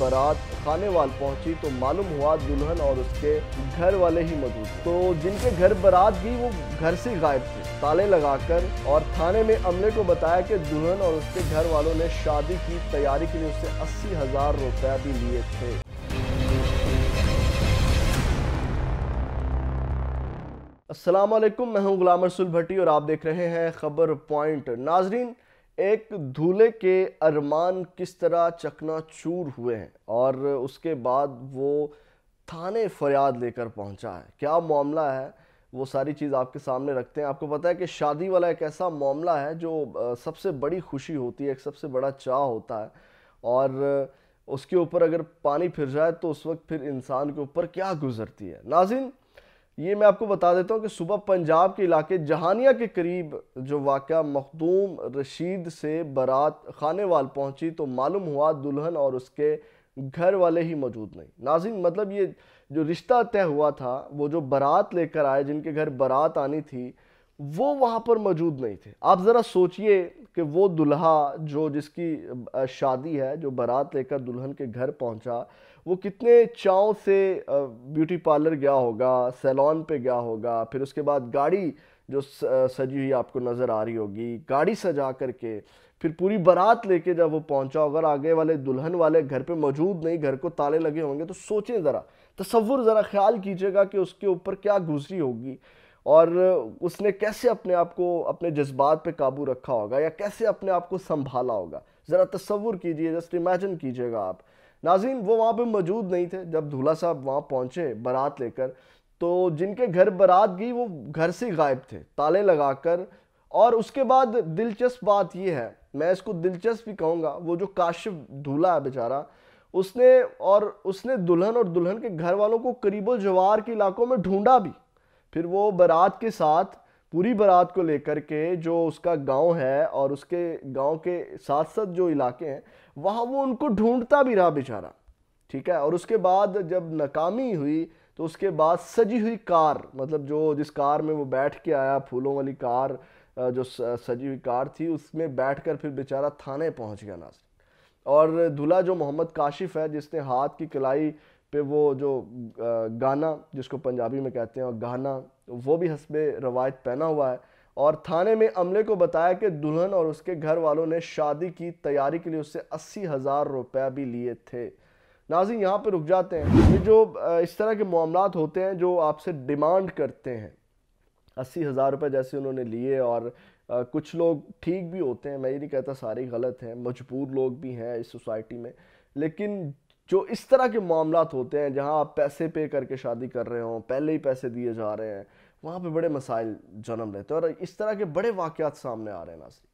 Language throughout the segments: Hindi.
बारात खाने वाल पहुंची तो मालूम हुआ दुल्हन और उसके घर वाले ही मौजूद तो जिनके घर बारात गई वो घर से गायब थे ताले लगाकर और थाने में अमले को बताया कि दुल्हन और उसके घर वालों ने शादी की तैयारी के लिए उससे अस्सी हजार रुपया भी लिए थे असलम मैं हूं गुलाम रसुल भट्टी और आप देख रहे हैं खबर पॉइंट नाजरीन एक धूले के अरमान किस तरह चकना चूर हुए हैं और उसके बाद वो थाने फरियाद लेकर पहुंचा है क्या मामला है वो सारी चीज़ आपके सामने रखते हैं आपको पता है कि शादी वाला एक ऐसा मामला है जो सबसे बड़ी खुशी होती है एक सबसे बड़ा चाह होता है और उसके ऊपर अगर पानी फिर जाए तो उस वक्त फिर इंसान के ऊपर क्या गुजरती है नाजिन ये मैं आपको बता देता हूँ कि सुबह पंजाब के इलाके जहानिया के करीब जो वाक़ मखदूम रशीद से बारात खाने वाल पहुँची तो मालूम हुआ दुल्हन और उसके घर वाले ही मौजूद नहीं नाजिन मतलब ये जो रिश्ता तय हुआ था वो जो बारात लेकर आए जिनके घर बारात आनी थी वो वहाँ पर मौजूद नहीं थे आप ज़रा सोचिए कि वो दुल्हा जो जिसकी शादी है जो बारात लेकर दुल्हन के घर पहुँचा वो कितने चाव से ब्यूटी पार्लर गया होगा सैलॉन पे गया होगा फिर उसके बाद गाड़ी जो सजी हुई आपको नज़र आ रही होगी गाड़ी सजा करके फिर पूरी बारात लेके जब वो पहुंचा अगर आगे वाले दुल्हन वाले घर पे मौजूद नहीं घर को ताले लगे होंगे तो सोचें ज़रा तसवुर ज़रा ख्याल कीजिएगा कि उसके ऊपर क्या गुजरी होगी और उसने कैसे अपने आप को अपने जज्बात पे काबू रखा होगा या कैसे अपने आप को संभाला होगा ज़रा तस्वुर कीजिए जस्ट इमेजिन कीजिएगा आप नाजीन वो वहाँ पे मौजूद नहीं थे जब दूल्हा साहब वहाँ पहुँचे बारात लेकर तो जिनके घर बारात गई वो घर से गायब थे ताले लगाकर और उसके बाद दिलचस्प बात यह है मैं इसको दिलचस्प भी कहूँगा वो जो काशिप धूल्हा है बेचारा उसने और उसने दुल्हन और दुल्हन के घर वालों को करीबो जवार के इलाकों में ढूंढा भी फिर वो बारात के साथ पूरी बारात को लेकर के जो उसका गांव है और उसके गांव के साथ साथ जो इलाके हैं वहाँ वो उनको ढूंढता भी रहा बेचारा ठीक है और उसके बाद जब नाकामी हुई तो उसके बाद सजी हुई कार मतलब जो जिस कार में वो बैठ के आया फूलों वाली कार जो सजी हुई कार थी उसमें बैठ कर फिर बेचारा थाने पहुँच गया ना और दूल्हा जो मोहम्मद काशिफ है जिसने हाथ की कलाई पे वो जो गाना जिसको पंजाबी में कहते हैं और गाना वो भी हसब रवायत पहना हुआ है और थाने में अमले को बताया कि दुल्हन और उसके घर वालों ने शादी की तैयारी के लिए उससे अस्सी हज़ार रुपये भी लिए थे नाजी यहाँ पर रुक जाते हैं ये जो इस तरह के मामला होते हैं जो आपसे डिमांड करते हैं अस्सी हज़ार रुपये जैसे उन्होंने लिए और कुछ लोग ठीक भी होते हैं मैं ये नहीं कहता सारे गलत हैं मजबूर लोग भी हैं इस सोसाइटी में लेकिन जो इस तरह के मामला होते हैं जहाँ आप पैसे पे करके शादी कर रहे हों पहले ही पैसे दिए जा रहे हैं वहाँ पर बड़े मसाइल जन्म लेते हैं और इस तरह के बड़े वाक़ात सामने आ रहे हैं नासरी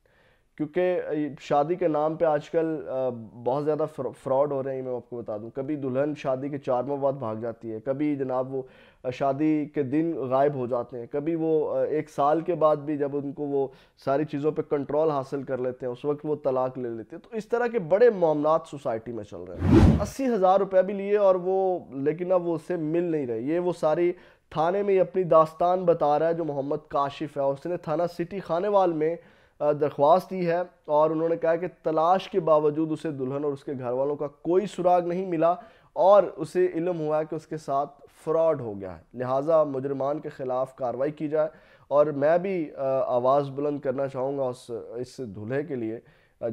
क्योंकि शादी के नाम पे आजकल बहुत ज़्यादा फ्रॉड हो रहे हैं मैं आपको बता दूं कभी दुल्हन शादी के चार माह बाद भाग जाती है कभी जनाब वो शादी के दिन गायब हो जाते हैं कभी वो एक साल के बाद भी जब उनको वो सारी चीज़ों पे कंट्रोल हासिल कर लेते हैं उस वक्त वो तलाक ले लेते हैं तो इस तरह के बड़े मामला सोसाइटी में चल रहे हैं अस्सी हज़ार रुपये भी लिए और वो लेकिन अब वो उससे मिल नहीं रहे ये वो सारी थाने में अपनी दास्तान बता रहा है जो मोहम्मद काशिफ है उसने थाना सिटी खानेवाल में दरख्वास्त दी है और उन्होंने कहा कि तलाश के बावजूद उसे दुल्हन और उसके घर वालों का कोई सुराग नहीं मिला और उसे इलम हुआ कि उसके साथ फ्रॉड हो गया है लिहाजा मुजरमान के ख़िलाफ़ कार्रवाई की जाए और मैं भी आवाज़ बुलंद करना चाहूँगा उस इस दूल्हे के लिए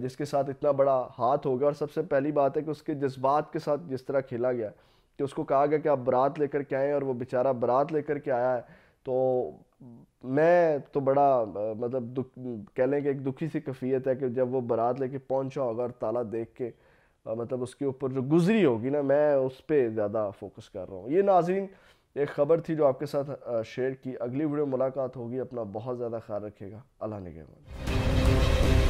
जिसके साथ इतना बड़ा हाथ हो गया और सबसे पहली बात है कि उसके जज्बात के साथ जिस तरह खेला गया कि उसको कहा गया कि आप बरात लेकर के आएँ और वो बेचारा बारात लेकर के आया है तो मैं तो बड़ा मतलब दुख कह लें कि एक दुखी सी कफ़ीत है कि जब वो बारात लेके पहुंचा होगा और ताला देख के मतलब उसके ऊपर जो गुजरी होगी ना मैं उस पर ज़्यादा फोकस कर रहा हूँ ये नाजरीन एक ख़बर थी जो आपके साथ शेयर की अगली वीडियो मुलाकात होगी अपना बहुत ज़्यादा ख्याल रखेगा अल्लाह ने